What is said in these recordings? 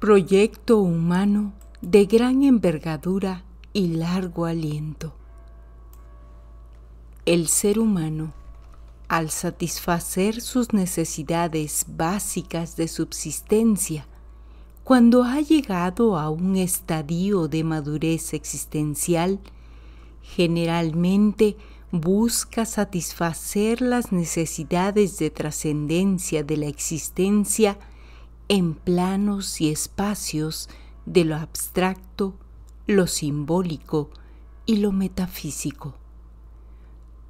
proyecto humano de gran envergadura y largo aliento. El ser humano, al satisfacer sus necesidades básicas de subsistencia, cuando ha llegado a un estadio de madurez existencial, generalmente busca satisfacer las necesidades de trascendencia de la existencia en planos y espacios de lo abstracto, lo simbólico y lo metafísico.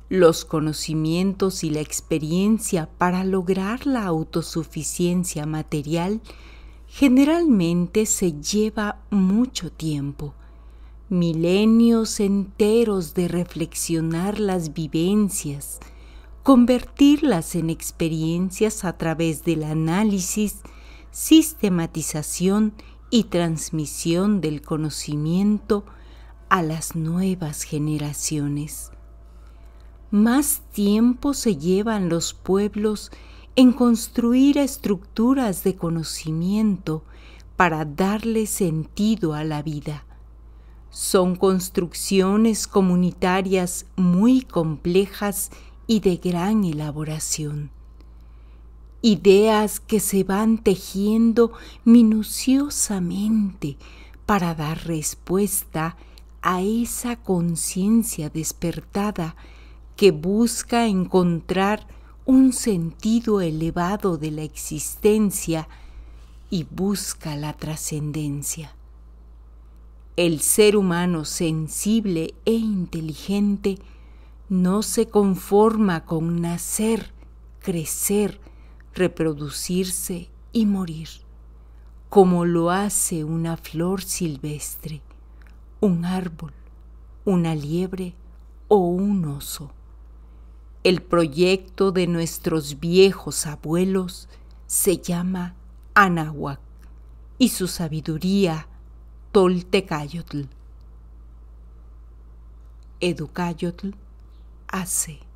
Los conocimientos y la experiencia para lograr la autosuficiencia material generalmente se lleva mucho tiempo, milenios enteros de reflexionar las vivencias, convertirlas en experiencias a través del análisis, sistematización y transmisión del conocimiento a las nuevas generaciones. Más tiempo se llevan los pueblos en construir estructuras de conocimiento para darle sentido a la vida. Son construcciones comunitarias muy complejas y de gran elaboración ideas que se van tejiendo minuciosamente para dar respuesta a esa conciencia despertada que busca encontrar un sentido elevado de la existencia y busca la trascendencia. El ser humano sensible e inteligente no se conforma con nacer, crecer, reproducirse y morir, como lo hace una flor silvestre, un árbol, una liebre o un oso. El proyecto de nuestros viejos abuelos se llama Anahuac y su sabiduría Toltecayotl. Educayotl hace.